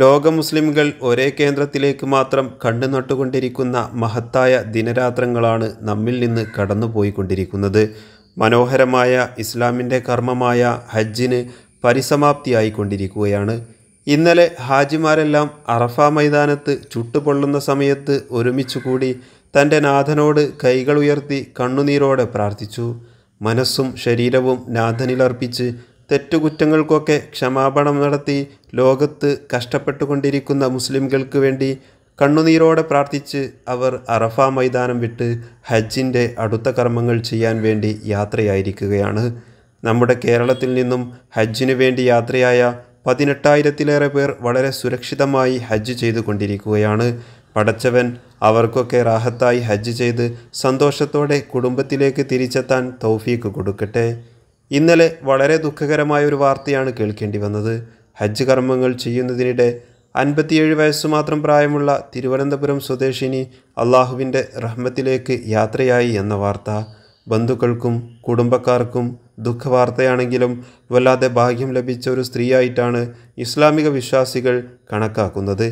ലോക മുസ്ലിംകൾ ഒരേ കേന്ദ്രത്തിലേക്ക് മാത്രം നട്ടുകൊണ്ടിരിക്കുന്ന മഹത്തായ ദിനരാത്രങ്ങളാണ് നമ്മിൽ നിന്ന് കടന്നുപോയിക്കൊണ്ടിരിക്കുന്നത് മനോഹരമായ ഇസ്ലാമിൻ്റെ കർമ്മമായ ഹജ്ജിന് പരിസമാപ്തിയായിക്കൊണ്ടിരിക്കുകയാണ് ഇന്നലെ ഹാജിമാരെല്ലാം അറഫ മൈതാനത്ത് ചുട്ടുപൊള്ളുന്ന സമയത്ത് ഒരുമിച്ചുകൂടി തൻ്റെ നാഥനോട് കൈകൾ ഉയർത്തി കണ്ണുനീരോടെ പ്രാർത്ഥിച്ചു മനസ്സും ശരീരവും നാഥനിലർപ്പിച്ച് തെറ്റുകുറ്റങ്ങൾക്കൊക്കെ ക്ഷമാപണം നടത്തി ലോകത്ത് കഷ്ടപ്പെട്ടുകൊണ്ടിരിക്കുന്ന മുസ്ലിംകൾക്ക് വേണ്ടി കണ്ണുനീരോടെ പ്രാർത്ഥിച്ച് അവർ അറഫ മൈതാനം വിട്ട് ഹജ്ജിൻ്റെ അടുത്ത കർമ്മങ്ങൾ ചെയ്യാൻ വേണ്ടി യാത്രയായിരിക്കുകയാണ് നമ്മുടെ കേരളത്തിൽ നിന്നും ഹജ്ജിനു വേണ്ടി യാത്രയായ പതിനെട്ടായിരത്തിലേറെ പേർ വളരെ സുരക്ഷിതമായി ഹജ്ജ് ചെയ്തുകൊണ്ടിരിക്കുകയാണ് പടച്ചവൻ അവർക്കൊക്കെ റാഹത്തായി ഹജ്ജ് ചെയ്ത് സന്തോഷത്തോടെ കുടുംബത്തിലേക്ക് തിരിച്ചെത്താൻ തൗഫീക്ക് കൊടുക്കട്ടെ ഇന്നലെ വളരെ ദുഃഖകരമായ ഒരു വാർത്തയാണ് കേൾക്കേണ്ടി വന്നത് ഹജ്ജ് കർമ്മങ്ങൾ ചെയ്യുന്നതിനിടെ അൻപത്തിയേഴ് വയസ്സ് മാത്രം പ്രായമുള്ള തിരുവനന്തപുരം സ്വദേശിനി അള്ളാഹുവിൻ്റെ റഹ്മത്തിലേക്ക് യാത്രയായി എന്ന വാർത്ത ബന്ധുക്കൾക്കും കുടുംബക്കാർക്കും ദുഃഖവാർത്തയാണെങ്കിലും വല്ലാതെ ഭാഗ്യം ലഭിച്ച ഒരു സ്ത്രീയായിട്ടാണ് ഇസ്ലാമിക വിശ്വാസികൾ കണക്കാക്കുന്നത്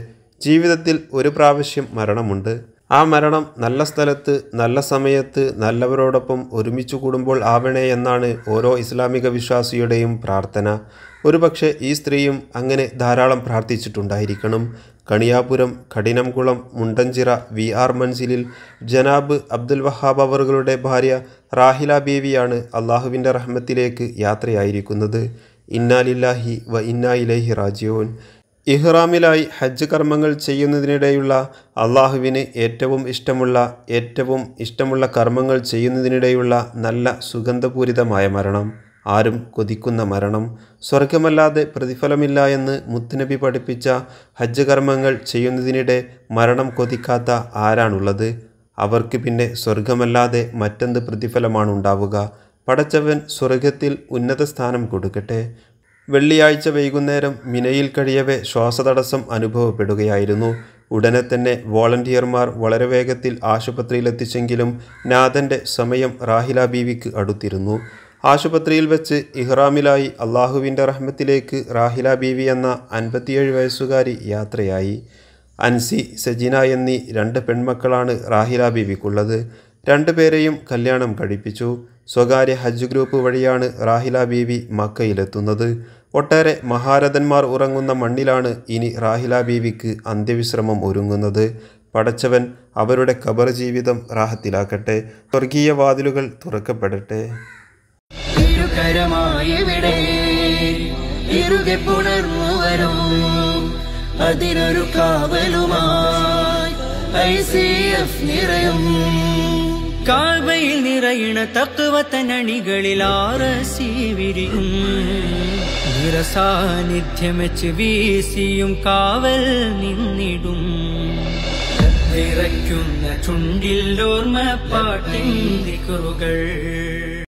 ജീവിതത്തിൽ ഒരു പ്രാവശ്യം മരണമുണ്ട് ആ മരണം നല്ല സ്ഥലത്ത് നല്ല സമയത്ത് നല്ലവരോടൊപ്പം ഒരുമിച്ച് കൂടുമ്പോൾ ആവണേ എന്നാണ് ഓരോ ഇസ്ലാമിക വിശ്വാസിയുടെയും പ്രാർത്ഥന ഒരുപക്ഷെ ഈ സ്ത്രീയും അങ്ങനെ ധാരാളം പ്രാർത്ഥിച്ചിട്ടുണ്ടായിരിക്കണം കണിയാപുരം കഠിനംകുളം മുണ്ടഞ്ചിറ വി ആർ മൻസിലിൽ ജനാബ് അബ്ദുൽ വഹാബ് അവറുകളുടെ ഭാര്യ റാഹില ബേവിയാണ് അള്ളാഹുവിൻ്റെ റഹ്മത്തിലേക്ക് യാത്രയായിരിക്കുന്നത് ഇന്നാലില്ലാഹി വ ഇന്നാ ഇലൈഹി റാജിയോൻ ഇഹ്റാമിലായി ഹജ്ജ് കർമ്മങ്ങൾ ചെയ്യുന്നതിനിടയുള്ള അള്ളാഹുവിന് ഏറ്റവും ഇഷ്ടമുള്ള ഏറ്റവും ഇഷ്ടമുള്ള കർമ്മങ്ങൾ ചെയ്യുന്നതിനിടയുള്ള നല്ല സുഗന്ധപൂരിതമായ മരണം ആരും കൊതിക്കുന്ന മരണം സ്വർഗമല്ലാതെ പ്രതിഫലമില്ല എന്ന് മുത്തുനബി പഠിപ്പിച്ച ഹജ്ജ് കർമ്മങ്ങൾ ചെയ്യുന്നതിനിടെ മരണം കൊതിക്കാത്ത ആരാണുള്ളത് അവർക്ക് പിന്നെ സ്വർഗമല്ലാതെ മറ്റെന്ത് പ്രതിഫലമാണ് ഉണ്ടാവുക പടച്ചവൻ സ്വർഗത്തിൽ ഉന്നത സ്ഥാനം കൊടുക്കട്ടെ വെള്ളിയാഴ്ച വൈകുന്നേരം മിനയിൽ കഴിയവെ ശ്വാസതടസ്സം അനുഭവപ്പെടുകയായിരുന്നു ഉടനെ തന്നെ വോളണ്ടിയർമാർ വളരെ വേഗത്തിൽ ആശുപത്രിയിലെത്തിച്ചെങ്കിലും നാഥൻ്റെ സമയം റാഹില ബീവിക്ക് അടുത്തിരുന്നു ആശുപത്രിയിൽ വെച്ച് ഇഹ്റാമിലായി അള്ളാഹുവിൻ്റെ റഹ്മത്തിലേക്ക് റാഹില ബീവി എന്ന അൻപത്തിയേഴ് വയസ്സുകാരി യാത്രയായി അൻസി സജീന എന്നീ രണ്ട് പെൺമക്കളാണ് റാഹില ബീവിക്കുള്ളത് രണ്ടുപേരെയും കല്യാണം കഴിപ്പിച്ചു സ്വകാര്യ ഹജ്ജ് ഗ്രൂപ്പ് വഴിയാണ് റാഹില ബീവി മക്കയിലെത്തുന്നത് ഒട്ടേറെ മഹാരഥന്മാർ ഉറങ്ങുന്ന മണ്ണിലാണ് ഇനി റാഹില ബീവിക്ക് അന്ത്യവിശ്രമം ഒരുങ്ങുന്നത് പടച്ചവൻ അവരുടെ കബർ ജീവിതം റാഹത്തിലാക്കട്ടെ സ്വർഗീയ വാതിലുകൾ തുറക്കപ്പെടട്ടെ അതിനൊരു കാവലുമായി നിറയും നിറയണ തക്കുവത്തനണികളിൽ ആറ് വിരിയും ഈശ്വര സാന്നിധ്യം വെച്ച് വീശിയും കാവൽ നിന്നിടും ചുണ്ടിൽ ഓർമ്മ പാട്ടിൻ